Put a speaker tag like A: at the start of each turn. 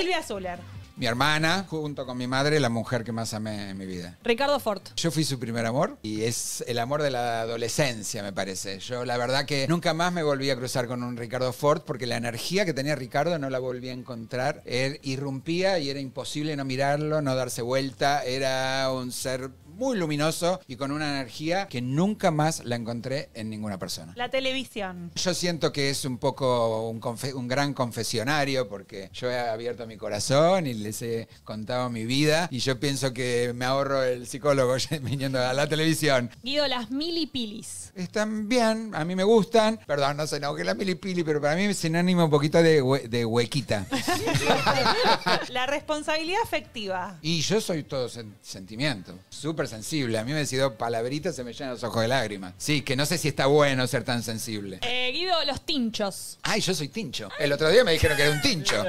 A: Silvia Zuller.
B: Mi hermana, junto con mi madre, la mujer que más amé en mi vida. Ricardo Ford. Yo fui su primer amor y es el amor de la adolescencia, me parece. Yo la verdad que nunca más me volví a cruzar con un Ricardo Ford porque la energía que tenía Ricardo no la volví a encontrar. Él irrumpía y era imposible no mirarlo, no darse vuelta. Era un ser muy luminoso y con una energía que nunca más la encontré en ninguna persona.
A: La televisión.
B: Yo siento que es un poco un, gran confesionario porque yo he abierto mi corazón y les he contado mi vida y yo pienso que me ahorro el psicólogo viniendo a la televisión.
C: Guido, las milipilis. Están
B: bien, a mí me gustan. Perdón, no sé, no, que la milipili, pero para mí es sinónimo un poquito de, huequita.
A: la responsabilidad afectiva.
B: Y yo soy todo sentimiento. Súper sensible. A mí me sido palabritas, se me llenan los ojos de lágrimas. Sí, que no sé si está bueno ser tan sensible.
C: he eh, Guido, los tinchos. Ay, yo soy tincho.
B: El otro día me dijeron que era un tincho.